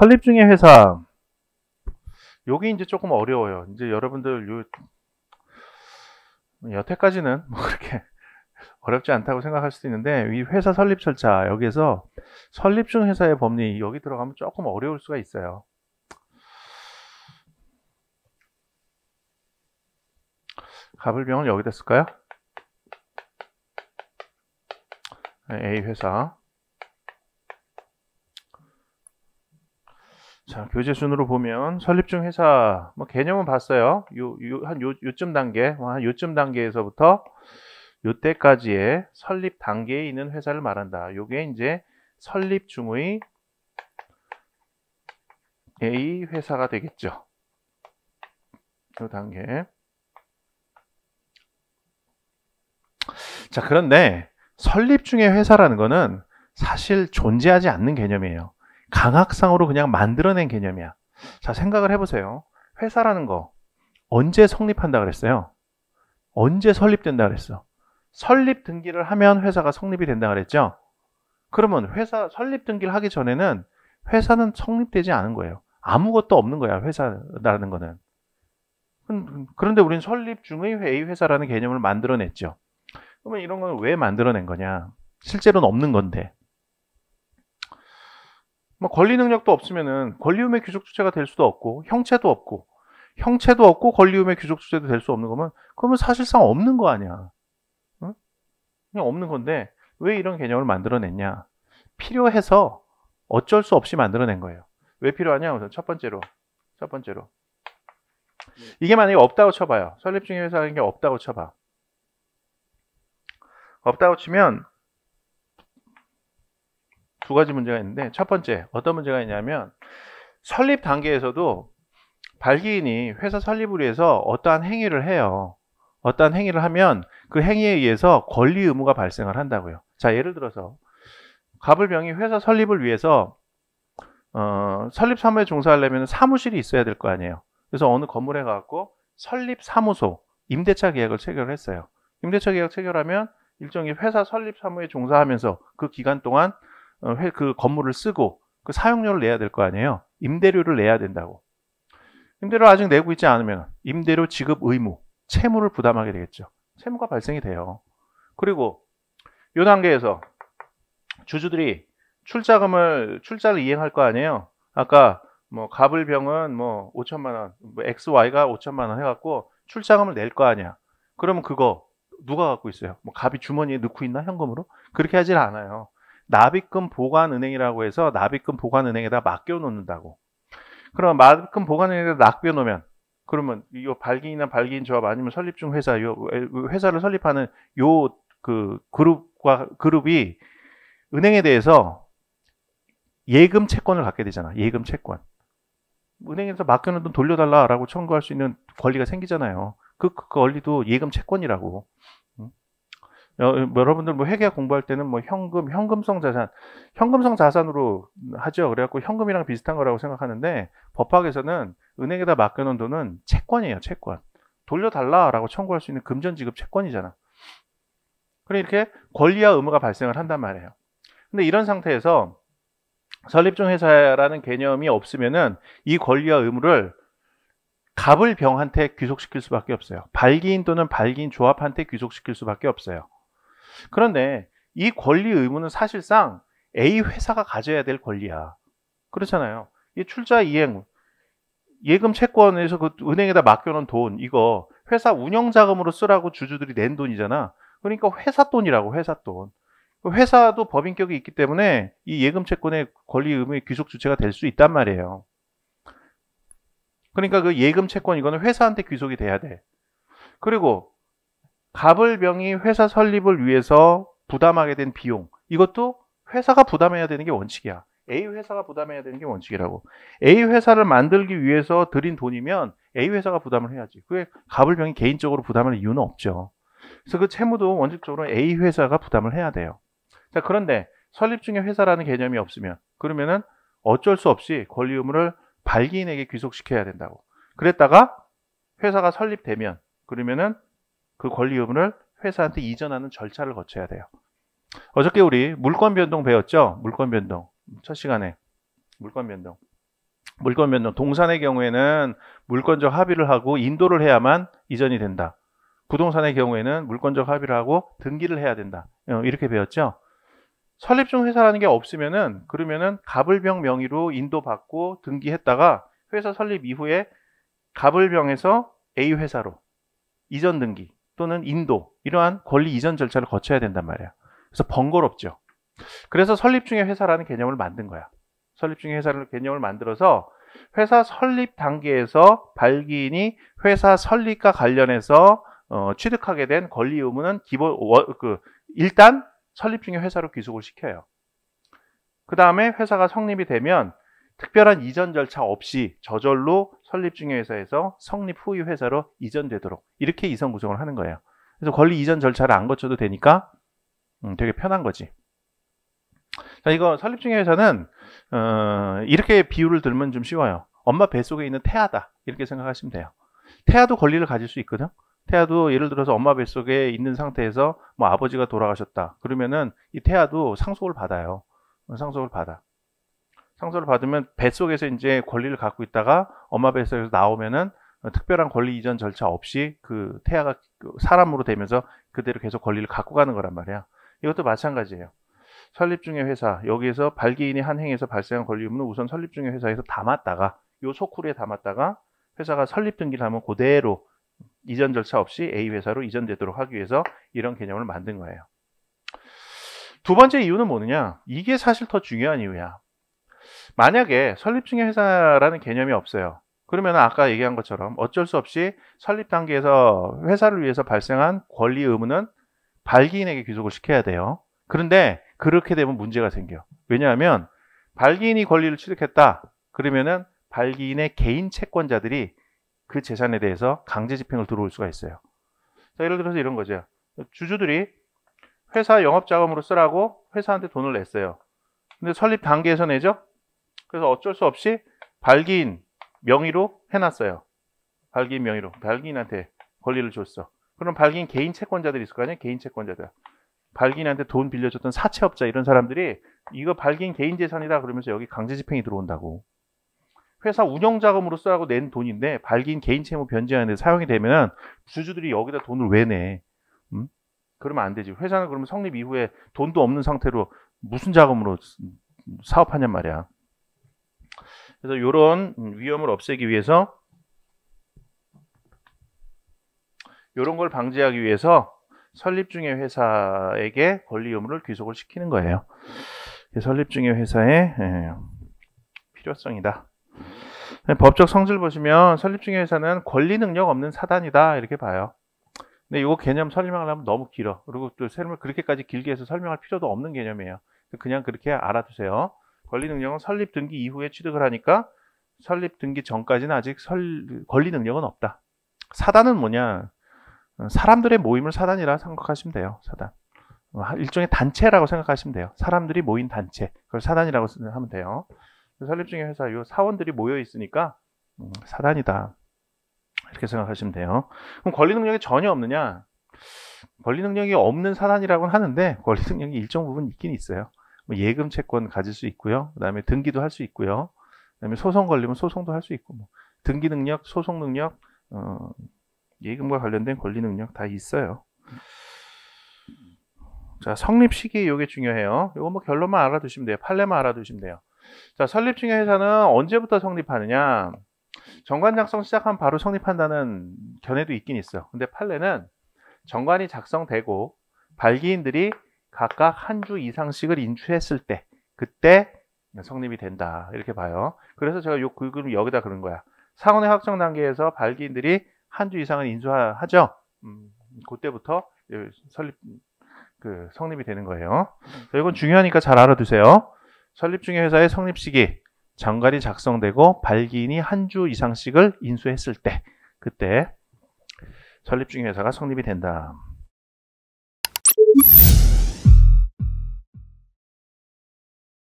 설립 중의 회사. 여기 이제 조금 어려워요. 이제 여러분들 요 여태까지는 뭐 그렇게 어렵지 않다고 생각할 수도 있는데 이 회사 설립 절차 여기에서 설립 중 회사의 법리 여기 들어가면 조금 어려울 수가 있어요. 가불병은여기됐을까요 네, A 회사 자, 교재 순으로 보면 설립 중 회사 뭐 개념은 봤어요. 요한 요, 요, 쯤 단계, 뭐 한 요쯤 단계에서부터 요때까지의 설립 단계에 있는 회사를 말한다. 요게 이제 설립 중의 A 회사가 되겠죠. 요 단계. 자, 그런데 설립 중의 회사라는 거는 사실 존재하지 않는 개념이에요. 강학상으로 그냥 만들어낸 개념이야. 자, 생각을 해보세요. 회사라는 거 언제 성립한다 그랬어요? 언제 설립된다 그랬어? 설립 등기를 하면 회사가 성립이 된다 그랬죠? 그러면 회사 설립 등기를 하기 전에는 회사는 성립되지 않은 거예요. 아무것도 없는 거야, 회사라는 거는. 음, 음, 그런데 우리는 설립 중의 회의 회사라는 개념을 만들어냈죠. 그러면 이런 건 왜 만들어낸 거냐? 실제로는 없는 건데. 뭐 권리 능력도 없으면은 권리음의 귀족 주체가 될 수도 없고 형체도 없고 형체도 없고 권리음의 귀족 주체도 될 수 없는 거면 그러면 사실상 없는 거 아니야. 응? 그냥 없는 건데 왜 이런 개념을 만들어냈냐? 필요해서 어쩔 수 없이 만들어낸 거예요. 왜 필요하냐? 우선 첫 번째로 첫 번째로 네. 이게 만약에 없다고 쳐봐요. 설립 중인 회사라는 게 없다고 쳐봐. 없다고 치면 두 가지 문제가 있는데 첫 번째 어떤 문제가 있냐면 설립 단계에서도 발기인이 회사 설립을 위해서 어떠한 행위를 해요. 어떠한 행위를 하면 그 행위에 의해서 권리 의무가 발생을 한다고요. 자 예를 들어서 가불병이 회사 설립을 위해서 어, 설립 사무에 종사하려면 사무실이 있어야 될 거 아니에요. 그래서 어느 건물에 가갖고 설립 사무소 임대차 계약을 체결했어요. 임대차 계약 체결하면 일종의 회사 설립 사무에 종사하면서 그 기간 동안 어, 그 건물을 쓰고 그 사용료를 내야 될 거 아니에요. 임대료를 내야 된다고. 임대료 아직 내고 있지 않으면 임대료 지급 의무, 채무를 부담하게 되겠죠. 채무가 발생이 돼요. 그리고 이 단계에서 주주들이 출자금을 출자를 이행할 거 아니에요. 아까 뭐 갑을 병은 뭐 5천만 원, 뭐 XY가 5천만 원 해갖고 출자금을 낼 거 아니야. 그러면 그거 누가 갖고 있어요? 뭐 갑이 주머니에 넣고 있나 현금으로? 그렇게 하질 않아요. 납입금 보관은행이라고 해서 납입금 보관은행에다 맡겨놓는다고. 그럼 나비금 보관은행에다 맡겨놓으면 그러면 이 발기인이나 발기인 조합 아니면 설립중 회사 요 회사를 설립하는 요 그 그룹과 그룹이 은행에 대해서 예금 채권을 갖게 되잖아. 예금 채권. 은행에서 맡겨놓은 돈 돌려달라라고 청구할 수 있는 권리가 생기잖아요. 그, 그 권리도 예금 채권이라고. 어, 여러분들 뭐 회계 공부할 때는 뭐 현금, 현금성 자산, 현금성 자산으로 하죠. 그래갖고 현금이랑 비슷한 거라고 생각하는데 법학에서는 은행에다 맡겨놓은 돈은 채권이에요, 채권. 돌려달라라고 청구할 수 있는 금전지급 채권이잖아. 그래 이렇게 권리와 의무가 발생을 한단 말이에요. 근데 이런 상태에서 설립종 회사라는 개념이 없으면은 이 권리와 의무를 갑을 병한테 귀속시킬 수밖에 없어요. 발기인 또는 발기인 조합한테 귀속시킬 수밖에 없어요. 그런데 이 권리 의무는 사실상 A 회사가 가져야 될 권리야. 그렇잖아요. 이 출자 이행, 예금 채권에서 그 은행에다 맡겨놓은 돈, 이거 회사 운영 자금으로 쓰라고 주주들이 낸 돈이잖아. 그러니까 회사 돈이라고, 회사 돈. 회사도 법인격이 있기 때문에 이 예금 채권의 권리 의무의 귀속 주체가 될 수 있단 말이에요. 그러니까 그 예금 채권 이거는 회사한테 귀속이 돼야 돼. 그리고 갑을병이 회사 설립을 위해서 부담하게 된 비용 이것도 회사가 부담해야 되는 게 원칙이야. A 회사가 부담해야 되는 게 원칙이라고. A 회사를 만들기 위해서 들인 돈이면 A 회사가 부담을 해야지. 그게 갑을병이 개인적으로 부담할 이유는 없죠. 그래서 그 채무도 원칙적으로 A 회사가 부담을 해야 돼요. 자, 그런데 설립 중에 회사라는 개념이 없으면 그러면은 어쩔 수 없이 권리 의무를 발기인에게 귀속시켜야 된다고. 그랬다가 회사가 설립되면 그러면은 그 권리 여무를 회사한테 이전하는 절차를 거쳐야 돼요. 어저께 우리 물권 변동 배웠죠? 물권 변동. 첫 시간에. 물권 변동. 물권 변동. 동산의 경우에는 물권적 합의를 하고 인도를 해야만 이전이 된다. 부동산의 경우에는 물권적 합의를 하고 등기를 해야 된다. 어, 이렇게 배웠죠? 설립중 회사라는 게 없으면은 그러면은 갑을병 명의로 인도받고 등기했다가 회사 설립 이후에 갑을병에서 A 회사로 이전 등기 또는 인도 이러한 권리 이전 절차를 거쳐야 된단 말이야 그래서 번거롭죠. 그래서 설립 중의 회사라는 개념을 만든 거야. 설립 중의 회사라는 개념을 만들어서 회사 설립 단계에서 발기인이 회사 설립과 관련해서 어, 취득하게 된 권리 의무는 기본 워, 그 일단 설립 중의 회사로 귀속을 시켜요. 그 다음에 회사가 성립이 되면 특별한 이전 절차 없이 저절로 설립 중의 회사에서 성립 후의 회사로 이전되도록 이렇게 이선 구성을 하는 거예요. 그래서 권리 이전 절차를 안 거쳐도 되니까 음, 되게 편한 거지. 자, 이거 설립 중의 회사는 어, 이렇게 비유를 들면 좀 쉬워요. 엄마 뱃속에 있는 태아다 이렇게 생각하시면 돼요. 태아도 권리를 가질 수 있거든. 태아도 예를 들어서 엄마 뱃속에 있는 상태에서 뭐 아버지가 돌아가셨다. 그러면은 이 태아도 상속을 받아요. 상속을 받아. 상소를 받으면 뱃속에서 이제 권리를 갖고 있다가 엄마 뱃속에서 나오면은 특별한 권리 이전 절차 없이 그 태아가 그 사람으로 되면서 그대로 계속 권리를 갖고 가는 거란 말이야. 이것도 마찬가지예요. 설립 중의 회사 여기에서 발기인이 한 행에서 발생한 권리 의무는 우선 설립 중의 회사에서 담았다가 요소쿠리에 담았다가 회사가 설립 등기를 하면 그대로 이전 절차 없이 A 회사로 이전되도록 하기 위해서 이런 개념을 만든 거예요. 두 번째 이유는 뭐느냐? 이게 사실 더 중요한 이유야. 만약에 설립중의 회사라는 개념이 없어요. 그러면 아까 얘기한 것처럼 어쩔 수 없이 설립 단계에서 회사를 위해서 발생한 권리 의무는 발기인에게 귀속을 시켜야 돼요. 그런데 그렇게 되면 문제가 생겨. 왜냐하면 발기인이 권리를 취득했다. 그러면은 발기인의 개인 채권자들이 그 재산에 대해서 강제 집행을 들어올 수가 있어요. 자, 예를 들어서 이런 거죠. 주주들이 회사 영업 자금으로 쓰라고 회사한테 돈을 냈어요. 근데 설립 단계에서 내죠? 그래서 어쩔 수 없이 발기인 명의로 해놨어요. 발기인 명의로. 발기인한테 권리를 줬어. 그럼 발기인 개인 채권자들이 있을 거 아니에요? 개인 채권자들. 발기인한테 돈 빌려줬던 사채업자 이런 사람들이 이거 발기인 개인 재산이다 그러면서 여기 강제 집행이 들어온다고. 회사 운영자금으로 쓰라고 낸 돈인데 발기인 개인 채무 변제하는데 사용이 되면 주주들이 여기다 돈을 왜 내? 음? 그러면 안 되지. 회사는 그러면 성립 이후에 돈도 없는 상태로 무슨 자금으로 사업하냔 말이야. 그래서 이런 음, 위험을 없애기 위해서 이런 걸 방지하기 위해서 설립 중의 회사에게 권리 의무를 귀속을 시키는 거예요. 설립 중의 회사의 예, 필요성이다. 법적 성질 보시면 설립 중의 회사는 권리 능력 없는 사단이다 이렇게 봐요. 근데 이거 개념 설명하려면 너무 길어. 그리고 또 설명 그렇게까지 길게 해서 설명할 필요도 없는 개념이에요. 그냥 그렇게 알아두세요. 권리 능력은 설립 등기 이후에 취득을 하니까 설립 등기 전까지는 아직 설, 권리 능력은 없다. 사단은 뭐냐? 어, 사람들의 모임을 사단이라 생각하시면 돼요. 사단. 어, 일종의 단체라고 생각하시면 돼요. 사람들이 모인 단체. 그걸 사단이라고 하면 돼요. 그 설립 중의 회사, 요 사원들이 모여 있으니까 음, 사단이다. 이렇게 생각하시면 돼요. 그럼 권리 능력이 전혀 없느냐? 권리 능력이 없는 사단이라고는 하는데 권리 능력이 일정 부분 있긴 있어요. 뭐 예금 채권 가질 수 있고요. 그다음에 등기도 할 수 있고요. 그다음에 소송 걸리면 소송도 할 수 있고 뭐 등기 능력, 소송 능력, 어, 예금과 관련된 권리 능력 다 있어요. 자, 성립 시기 요게 중요해요. 이거 뭐 결론만 알아두시면 돼요. 판례만 알아두시면 돼요. 자, 설립 중의 회사는 언제부터 성립하느냐? 정관 작성 시작한 바로 성립한다는 견해도 있긴 있어요. 근데 판례는 정관이 작성되고 발기인들이 각각 한 주 이상씩을 인출했을 때 그때 성립이 된다 이렇게 봐요. 그래서 제가 요 그림 여기다 그런 거야. 상원의 확정 단계에서 발기인들이 한 주 이상은 인수하죠. 음, 그때부터 설립 그 성립이 되는 거예요. 자, 이건 중요하니까 잘 알아두세요. 설립 중의 회사의 성립 시기 장관이 작성되고 발기인이 한 주 이상씩을 인수했을 때 그때 설립 중의 회사가 성립이 된다.